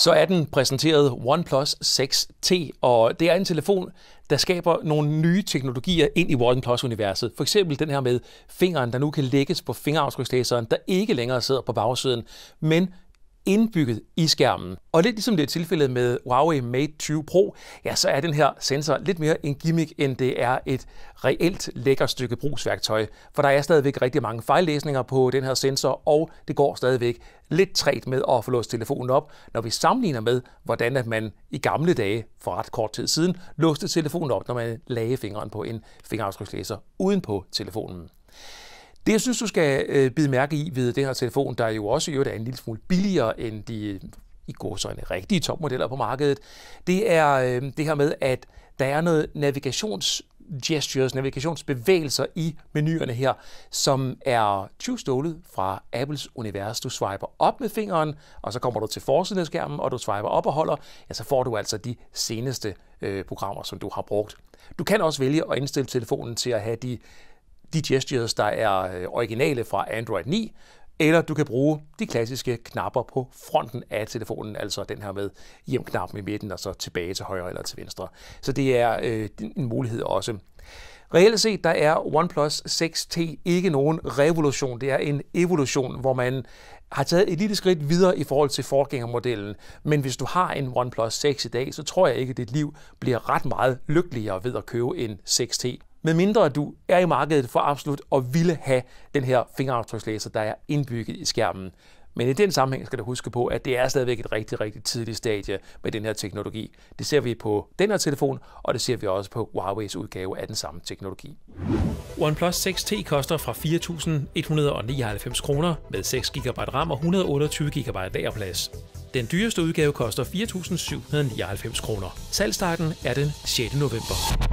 så er den præsenteret OnePlus 6T, og det er en telefon, der skaber nogle nye teknologier ind i OnePlus-universet. For eksempel den her med fingeren, der nu kan lægges på fingeraftrykslæseren, der ikke længere sidder på bagsiden, men indbygget i skærmen. Og lidt ligesom det er tilfældet med Huawei Mate 20 Pro, ja, så er den her sensor lidt mere en gimmick, end det er et reelt lækker stykke brugsværktøj. For der er stadigvæk rigtig mange fejllæsninger på den her sensor, og det går stadigvæk lidt træt med at få låst telefonen op, når vi sammenligner med, hvordan at man i gamle dage, for ret kort tid siden, låste telefonen op, når man lagde fingeren på en fingeraftrykslæser uden på telefonen. Det, jeg synes, du skal øh, bide mærke i ved den her telefon, der jo også jo, der er en lille smule billigere end de i går så en rigtige topmodeller på markedet, det er øh, det her med, at der er noget navigations gestures, navigationsbevægelser i menuerne her, som er tyvstålet fra Apples univers. Du swiper op med fingeren, og så kommer du til forsiden af skærmen, og du swiper op og holder, ja, så får du altså de seneste øh, programmer, som du har brugt. Du kan også vælge at indstille telefonen til at have de de gestures, der er øh, originale fra Android 9, eller du kan bruge de klassiske knapper på fronten af telefonen, altså den her med hjemknappen i midten, og så tilbage til højre eller til venstre. Så det er øh, en mulighed også. Reelt set, der er OnePlus 6T ikke nogen revolution, det er en evolution, hvor man har taget et lille skridt videre i forhold til forgængermodellen. Men hvis du har en OnePlus 6 i dag, så tror jeg ikke, at dit liv bliver ret meget lykkeligere ved at købe en 6T med mindre du er i markedet for absolut og ville have den her fingeraftrykslæser, der er indbygget i skærmen. Men i den sammenhæng skal du huske på, at det er stadigvæk et rigtig, rigtig tidligt stadie med den her teknologi. Det ser vi på den her telefon, og det ser vi også på Huawei's udgave af den samme teknologi. OnePlus 6T koster fra 4.199 kroner med 6 GB RAM og 128 GB lagerplads. Den dyreste udgave koster 4.799 kroner. Salgstarten er den 6. november.